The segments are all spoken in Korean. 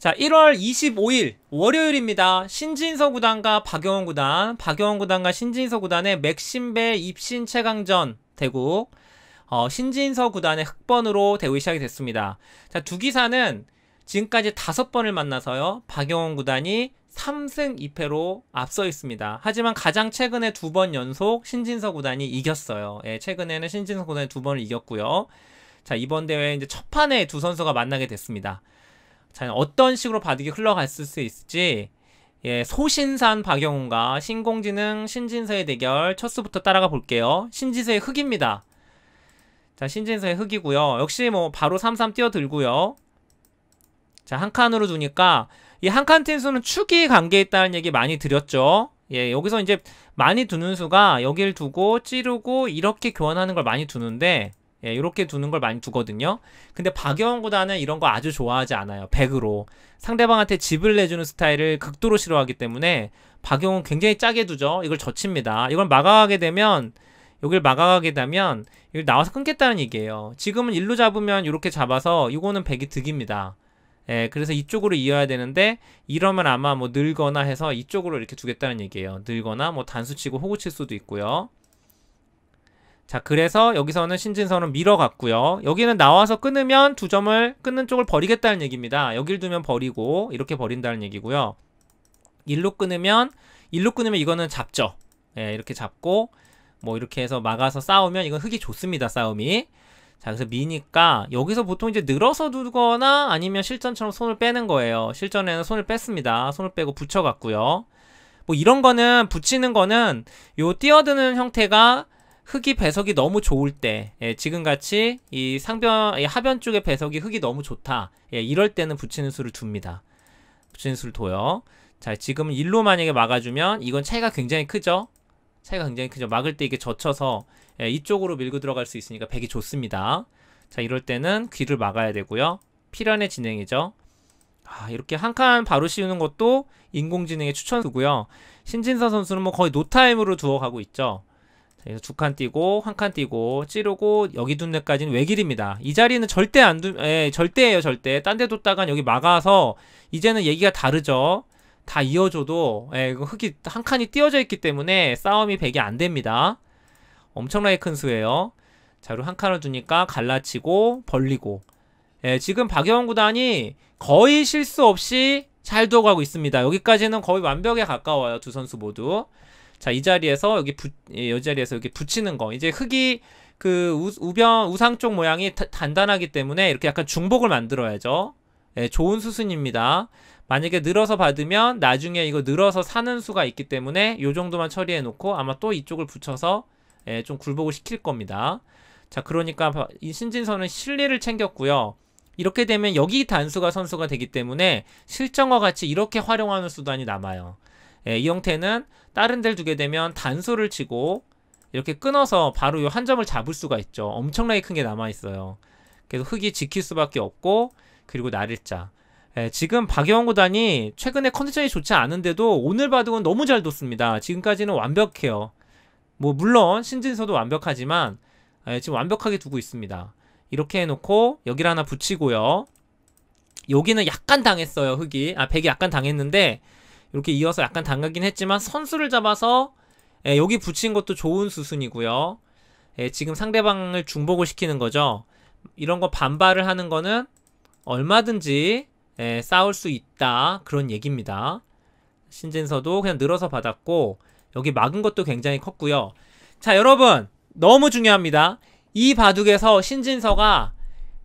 자 1월 25일 월요일입니다. 신진서 구단과 박영원 구단, 박영원 구단과 신진서 구단의 맥심배 입신 최강전 대국 어, 신진서 구단의 흑번으로 대국이 시작이 됐습니다. 자두 기사는 지금까지 다섯 번을 만나서요. 박영원 구단이 3승 2패로 앞서 있습니다. 하지만 가장 최근에 두 번 연속 신진서 구단이 이겼어요. 예, 최근에는 신진서 구단이 두 번을 이겼고요. 자 이번 대회 이제 첫 판에 두 선수가 만나게 됐습니다. 자, 어떤 식으로 바둑이 흘러갔을 수 있을지 예, 소신산 박영훈과 신공지능 신진서의 대결 첫 수부터 따라가 볼게요. 신진서의 흑입니다. 자, 신진서의 흑이고요. 역시 뭐 바로 3-3 뛰어들고요. 자, 한 칸으로 두니까 이 한칸틴수는 축이 관계에 있다는 얘기 많이 드렸죠. 예, 여기서 이제 많이 두는 수가 여길 두고 찌르고 이렇게 교환하는 걸 많이 두는데 예, 이렇게 두는 걸 많이 두거든요. 근데 박영훈 구단은 이런 거 아주 좋아하지 않아요. 100으로. 상대방한테 집을 내주는 스타일을 극도로 싫어하기 때문에 박영은 굉장히 짜게 두죠. 이걸 젖힙니다. 이걸 막아가게 되면 여기 막아가게 되면 여기 나와서 끊겠다는 얘기예요. 지금은 일로 잡으면 이렇게 잡아서 이거는 100이 득입니다. 예, 그래서 이쪽으로 이어야 되는데 이러면 아마 뭐 늘거나 해서 이쪽으로 이렇게 두겠다는 얘기예요. 늘거나 뭐 단수 치고 호구 칠 수도 있고요. 자 그래서 여기서는 신진선은 밀어갔고요. 여기는 나와서 끊으면 두 점을 끊는 쪽을 버리겠다는 얘기입니다. 여길 두면 버리고 이렇게 버린다는 얘기고요. 일로 끊으면 일로 끊으면 이거는 잡죠. 예, 이렇게 잡고 뭐 이렇게 해서 막아서 싸우면 이건 흙이 좋습니다. 싸움이. 자 그래서 미니까 여기서 보통 이제 늘어서 두거나 아니면 실전처럼 손을 빼는 거예요. 실전에는 손을 뺐습니다. 손을 빼고 붙여갔고요. 뭐 이런 거는 붙이는 거는 요 뛰어드는 형태가 흙이 배석이 너무 좋을 때 예, 지금같이 이 상변 이 하변 쪽에 배석이 흙이 너무 좋다 예, 이럴 때는 붙이는 수를 둡니다 붙이는 수를 둬요 자 지금 일로 만약에 막아주면 이건 차이가 굉장히 크죠 차이가 굉장히 크죠 막을 때 이게 젖혀서 예, 이쪽으로 밀고 들어갈 수 있으니까 백이 좋습니다 자 이럴 때는 귀를 막아야 되고요 필연의 진행이죠 아, 이렇게 한 칸 바로 씌우는 것도 인공지능의 추천수고요 신진서 선수는 뭐 거의 노타임으로 두어가고 있죠 그래서 두칸띄고한 칸띄고 찌르고 여기 둔 데까지는 외길입니다. 이 자리는 절대 안 두, 예, 절대예요, 절대. 딴 데 뒀다간 여기 막아서 이제는 얘기가 다르죠. 다 이어줘도 예, 흙이 한 칸이 띄어져 있기 때문에 싸움이 백이 안 됩니다. 엄청나게 큰 수예요. 자루 한 칸을 두니까 갈라치고 벌리고 예, 지금 박영훈 구단이 거의 실수 없이 잘 들어가고 있습니다. 여기까지는 거의 완벽에 가까워요. 두 선수 모두. 자, 이 자리에서 여기 부, 예, 이 자리에서 여기 붙이는 거. 이제 흙이 그 우, 변 우상 쪽 모양이 다, 단단하기 때문에 이렇게 약간 중복을 만들어야죠. 예, 좋은 수순입니다. 만약에 늘어서 받으면 나중에 이거 늘어서 사는 수가 있기 때문에 요 정도만 처리해 놓고 아마 또 이쪽을 붙여서 예, 좀 굴복을 시킬 겁니다. 자, 그러니까 이 신진선은 실리를 챙겼고요. 이렇게 되면 여기 단수가 선수가 되기 때문에 실전과 같이 이렇게 활용하는 수단이 남아요. 예, 이 형태는 다른 데를 두게 되면 단소를 치고 이렇게 끊어서 바로 이한 점을 잡을 수가 있죠. 엄청나게 큰 게 남아있어요. 그래서 흙이 지킬 수밖에 없고 그리고 날일자. 예, 지금 박영원 구단이 최근에 컨디션이 좋지 않은데도 오늘 바둑은 너무 잘 뒀습니다. 지금까지는 완벽해요. 뭐 물론 신진서도 완벽하지만 예, 지금 완벽하게 두고 있습니다. 이렇게 해놓고 여기를 하나 붙이고요. 여기는 약간 당했어요 흙이. 아 백이 약간 당했는데 이렇게 이어서 약간 당가긴 했지만 선수를 잡아서 예, 여기 붙인 것도 좋은 수순이고요. 예, 지금 상대방을 중복을 시키는 거죠. 이런 거 반발을 하는 거는 얼마든지 예, 싸울 수 있다 그런 얘기입니다. 신진서도 그냥 늘어서 받았고 여기 막은 것도 굉장히 컸고요. 자 여러분 너무 중요합니다. 이 바둑에서 신진서가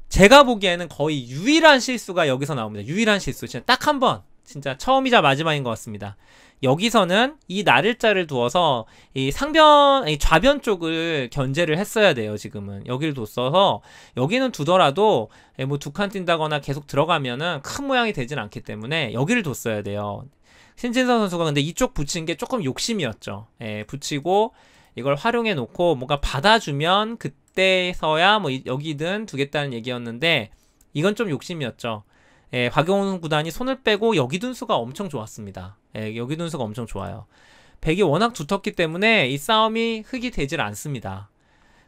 제가 보기에는 거의 유일한 실수가 여기서 나옵니다. 유일한 실수 진짜 딱한 번. 진짜 처음이자 마지막인 것 같습니다. 여기서는 이날일자를 두어서 이 상변, 이 좌변 쪽을 견제를 했어야 돼요, 지금은. 여기를 뒀어서 여기는 두더라도 예, 뭐두 칸 뛴다거나 계속 들어가면은 큰 모양이 되진 않기 때문에 여기를 뒀어야 돼요. 신진선 선수가 근데 이쪽 붙인 게 조금 욕심이었죠. 예, 붙이고 이걸 활용해 놓고 뭔가 받아주면 그때서야 뭐 여기든 두겠다는 얘기였는데 이건 좀 욕심이었죠. 예, 박영훈 구단이 손을 빼고 여기둔수가 엄청 좋았습니다. 예, 여기둔수가 엄청 좋아요. 백이 워낙 두텁기 때문에 이 싸움이 흙이 되질 않습니다.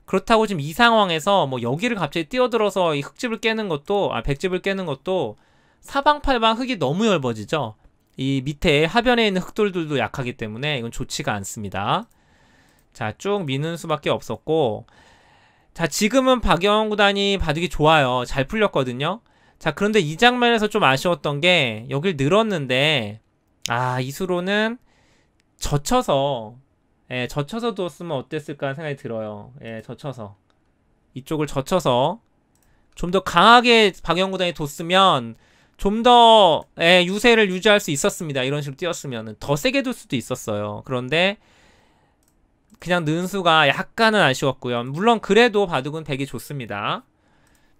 그렇다고 지금 이 상황에서 뭐 여기를 갑자기 뛰어들어서 이 흙집을 깨는 것도 아 백집을 깨는 것도 사방팔방 흙이 너무 넓어지죠. 이 밑에 하변에 있는 흙돌들도 약하기 때문에 이건 좋지가 않습니다. 자, 쭉 미는 수밖에 없었고 자, 지금은 박영훈 구단이 바둑이 좋아요. 잘 풀렸거든요. 자 그런데 이 장면에서 좀 아쉬웠던 게 여길 늘었는데 아 이수로는 젖혀서 예, 젖혀서 두었으면 어땠을까 생각이 들어요. 예, 젖혀서 이쪽을 젖혀서 좀 더 강하게 방영구단이 뒀으면 좀 더 예, 유세를 유지할 수 있었습니다. 이런 식으로 뛰었으면 더 세게 둘 수도 있었어요. 그런데 그냥 는수가 약간은 아쉬웠고요. 물론 그래도 바둑은 백이 좋습니다.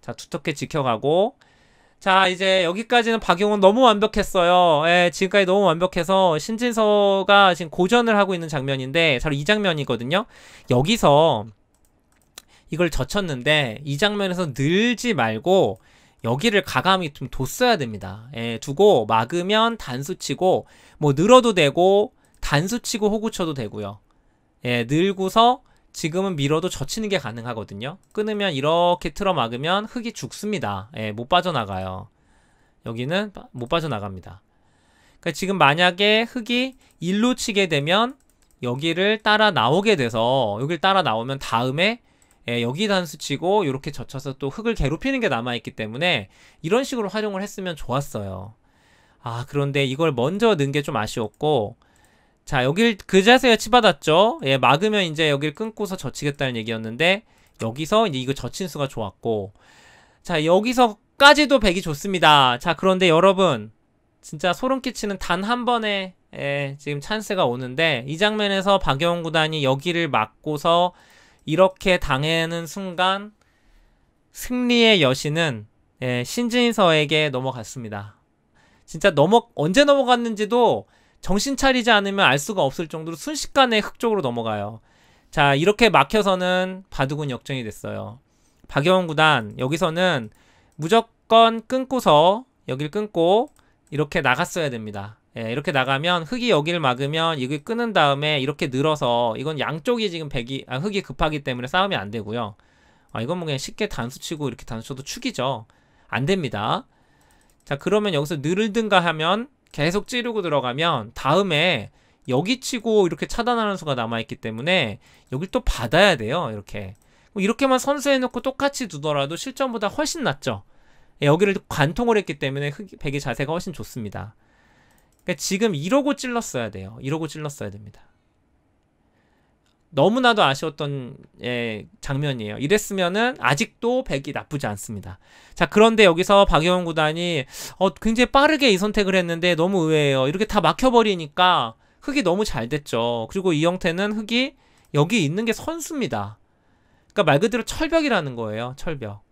자, 두텁게 지켜가고 자 이제 여기까지는 박용훈 너무 완벽했어요 예, 지금까지 너무 완벽해서 신진서가 지금 고전을 하고 있는 장면인데 바로 이 장면이거든요 여기서 이걸 젖혔는데 이 장면에서 늘지 말고 여기를 가감히 좀 뒀어야 됩니다 예, 두고 막으면 단수치고 뭐 늘어도 되고 단수치고 호구쳐도 되고요 예, 늘고서 지금은 밀어도 젖히는 게 가능하거든요 끊으면 이렇게 틀어 막으면 흙이 죽습니다 예, 못 빠져나가요 여기는 못 빠져나갑니다 그러니까 지금 만약에 흙이 일로 치게 되면 여기를 따라 나오게 돼서 여기를 따라 나오면 다음에 예, 여기 단수 치고 이렇게 젖혀서 또 흙을 괴롭히는 게 남아있기 때문에 이런 식으로 활용을 했으면 좋았어요 아 그런데 이걸 먼저 넣은 게 좀 아쉬웠고 자, 여길 그 자세에 치받았죠? 예, 막으면 이제 여길 끊고서 젖히겠다는 얘기였는데 여기서 이제 이거 젖힌 수가 좋았고 자, 여기서까지도 백이 좋습니다. 자, 그런데 여러분 진짜 소름 끼치는 단 한번에 예, 지금 찬스가 오는데 이 장면에서 박영훈 구단이 여기를 막고서 이렇게 당하는 순간 승리의 여신은 예, 신진서에게 넘어갔습니다. 진짜 넘어 언제 넘어갔는지도 정신 차리지 않으면 알 수가 없을 정도로 순식간에 흙쪽으로 넘어가요. 자 이렇게 막혀서는 바둑은 역전이 됐어요. 박영훈 구단 여기서는 무조건 끊고서 여길 끊고 이렇게 나갔어야 됩니다. 예, 이렇게 나가면 흙이 여기를 막으면 이걸 끊은 다음에 이렇게 늘어서 이건 양쪽이 지금 백이 아, 흑이 급하기 때문에 싸움이 안 되고요. 아, 이건 뭐 그냥 쉽게 단수 치고 이렇게 단수 쳐도 축이죠. 안 됩니다. 자 그러면 여기서 늘을든가 하면 계속 찌르고 들어가면 다음에 여기 치고 이렇게 차단하는 수가 남아있기 때문에 여길 또 받아야 돼요. 이렇게. 뭐 이렇게만 선수해놓고 똑같이 두더라도 실전보다 훨씬 낫죠. 여기를 관통을 했기 때문에 흑, 백의 자세가 훨씬 좋습니다. 그러니까 지금 이러고 찔렀어야 돼요. 이러고 찔렀어야 됩니다. 너무나도 아쉬웠던 예, 장면이에요. 이랬으면은 아직도 백이 나쁘지 않습니다. 자 그런데 여기서 박영훈 구단이 어, 굉장히 빠르게 이 선택을 했는데 너무 의외예요. 이렇게 다 막혀버리니까 흙이 너무 잘 됐죠. 그리고 이 형태는 흙이 여기 있는 게 선수입니다. 그러니까 말 그대로 철벽이라는 거예요. 철벽.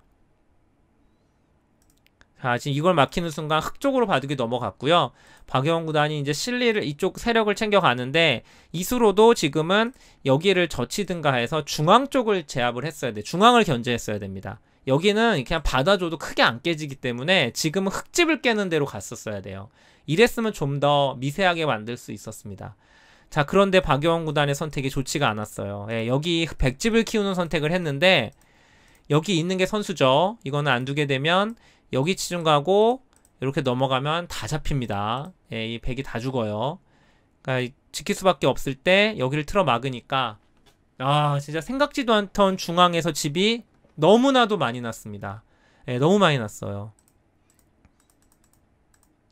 자, 지금 이걸 막히는 순간 흑 쪽으로 바둑이 넘어갔고요. 박영 구단이 이제 실리를 이쪽 세력을 챙겨가는데 이수로도 지금은 여기를 젖히든가 해서 중앙 쪽을 제압을 했어야 돼. 중앙을 견제했어야 됩니다. 여기는 그냥 받아줘도 크게 안 깨지기 때문에 지금은 흑집을 깨는 대로 갔었어야 돼요. 이랬으면 좀 더 미세하게 만들 수 있었습니다. 자, 그런데 박영 구단의 선택이 좋지가 않았어요. 예, 여기 백집을 키우는 선택을 했는데 여기 있는 게 선수죠. 이거는 안 두게 되면 여기 치중 가고 이렇게 넘어가면 다 잡힙니다. 예, 이 백이 다 죽어요. 그러니까 지킬 수밖에 없을 때 여기를 틀어 막으니까 아 진짜 생각지도 않던 중앙에서 집이 너무나도 많이 났습니다. 예, 너무 많이 났어요.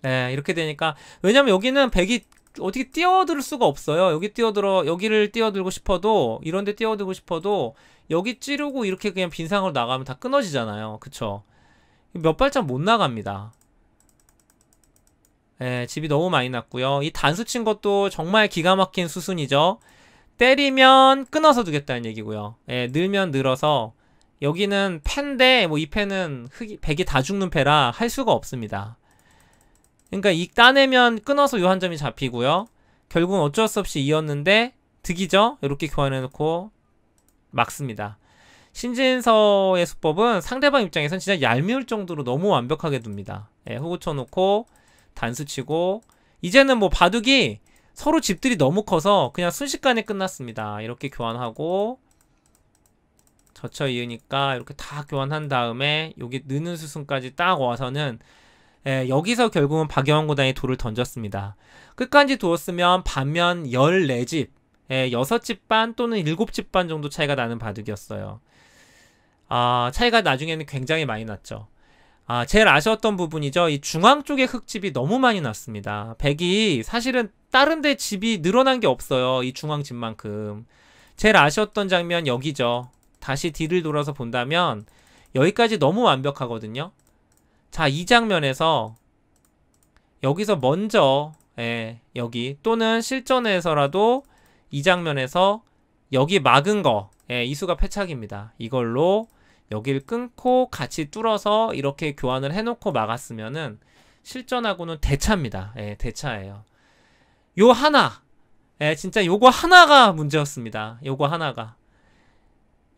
예, 이렇게 되니까 왜냐면 여기는 백이 어떻게 뛰어들 수가 없어요. 여기 뛰어들어 여기를 뛰어들고 싶어도 이런데 뛰어들고 싶어도 여기 찌르고 이렇게 그냥 빈상으로 나가면 다 끊어지잖아요. 그쵸? 몇 발짝 못 나갑니다. 예, 집이 너무 많이 났고요. 이 단수 친 것도 정말 기가 막힌 수순이죠. 때리면 끊어서 두겠다는 얘기고요. 예, 늘면 늘어서 여기는 패데뭐 이패은 흑이 백이 다 죽는 패라 할 수가 없습니다. 그러니까 이 따내면 끊어서 요 한 점이 잡히고요. 결국은 어쩔 수 없이 이었는데 득이죠. 이렇게 교환해놓고 막습니다. 신진서의 수법은 상대방 입장에선 진짜 얄미울 정도로 너무 완벽하게 둡니다. 예, 호구 쳐놓고 단수 치고 이제는 뭐 바둑이 서로 집들이 너무 커서 그냥 순식간에 끝났습니다. 이렇게 교환하고 젖혀 이으니까 이렇게 다 교환한 다음에 여기 느는 수순까지 딱 와서는 예, 여기서 결국은 박영원 구단이 돌을 던졌습니다. 끝까지 두었으면 반면 14집, 예, 6집 반 또는 7집 반 정도 차이가 나는 바둑이었어요. 아, 차이가 나중에는 굉장히 많이 났죠. 아, 제일 아쉬웠던 부분이죠. 이 중앙 쪽에 흙집이 너무 많이 났습니다. 백이 사실은 다른 데 집이 늘어난 게 없어요. 이 중앙 집만큼. 제일 아쉬웠던 장면 여기죠. 다시 뒤를 돌아서 본다면 여기까지 너무 완벽하거든요. 자, 이 장면에서 여기서 먼저 예, 여기 또는 실전에서라도 이 장면에서 여기 막은 거 예, 이수가 패착입니다. 이걸로 여길 끊고 같이 뚫어서 이렇게 교환을 해놓고 막았으면은 실전하고는 대차입니다. 예, 대차예요. 요 하나. 예, 진짜 요거 하나가 문제였습니다. 요거 하나가.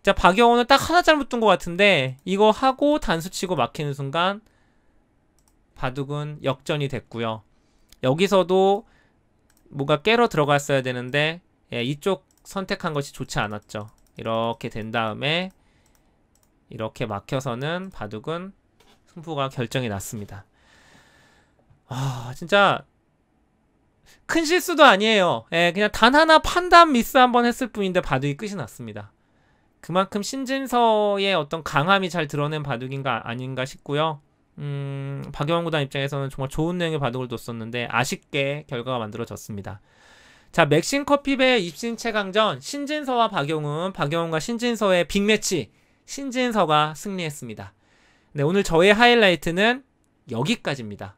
자, 박영호는 딱 하나 잘못 둔 것 같은데 이거 하고 단수치고 막히는 순간 바둑은 역전이 됐고요. 여기서도 뭔가 깨러 들어갔어야 되는데 예, 이쪽 선택한 것이 좋지 않았죠. 이렇게 된 다음에 이렇게 막혀서는 바둑은 승부가 결정이 났습니다. 아, 진짜 큰 실수도 아니에요. 예, 그냥 단 하나 판단 미스 한 번 했을 뿐인데 바둑이 끝이 났습니다. 그만큼 신진서의 어떤 강함이 잘 드러낸 바둑인가 아닌가 싶고요. 음, 박영원 구단 입장에서는 정말 좋은 내용의 바둑을 뒀었는데 아쉽게 결과가 만들어졌습니다. 자, 맥신 커피배 입신 체강전 신진서와 박용훈박용훈과 신진서의 빅매치 신진서가 승리했습니다. 네, 오늘 저의 하이라이트는 여기까지입니다.